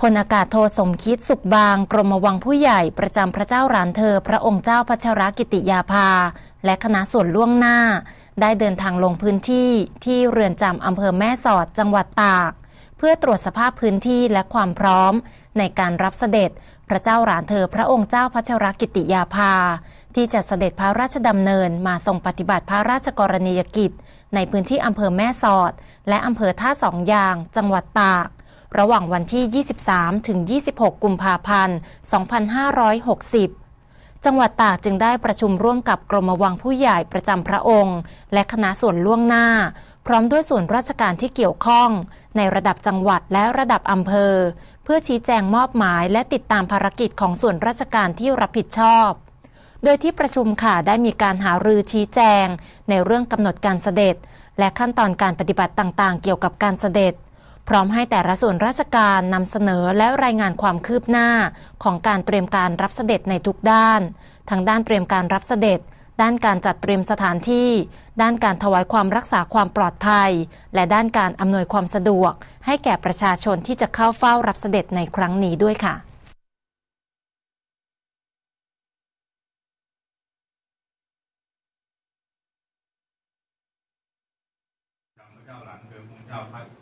พลอากาศโทสมคิดสุขบางกรมวังผู้ใหญ่ประจำพระเจ้ารลานเธอพระองค์เจ้าพัชรกิติยาภา และคณะส่วนล่วงหน้า ได้เดินทางลงพื้นที่ที่เรือนจำอำเภอแม่สอดจังหวัดตาก เพื่อตรวจสภาพพื้นที่และความพร้อม ในการรับเสด็จพระเจ้าหลานเธอพระองค์เจ้าพัชรกิติยาภา ที่จะเสด็จพระราชดำเนินมาทรงปฏิบัติพระราชกรณียกิจ ในพื้นที่อำเภอแม่สอด และอำเภอท่าสองยางจังหวัดตากระหว่างวันที่ 23 ถึง 26 กุมภาพันธ์ 2560 จังหวัดตากจึงได้ประชุมร่วมกับกรมวังผู้ใหญ่ประจำพระองค์ และคณะส่วนล่วงหน้า พร้อมด้วยส่วนราชการที่เกี่ยวข้อง ในระดับจังหวัดและระดับอำเภอ เพื่อชี้แจงมอบหมายและติดตามภารกิจของส่วนราชการที่รับผิดชอบ โดยที่ประชุมค่ะได้มีการหารือชี้แจง ในเรื่องกำหนดการเสด็จ และขั้นตอนการปฏิบัติต่าง ๆ เกี่ยวกับการเสด็จพร้อมให้แต่ละส่วนราชการนำเสนอและรายงานความคืบหน้า ของการเตรียมการรับเสด็จในทุกด้านทั้งด้านเตรียมการรับเสด็จ ด้านการจัดเตรียมสถานที่ ด้านการถวายความรักษาความปลอดภัย และด้านการอำนวยความสะดวก ให้แก่ประชาชนที่จะเข้าเฝ้ารับเสด็จในครั้งนี้ด้วยค่ะเจ้าหลังเดิมของเจ้าพัก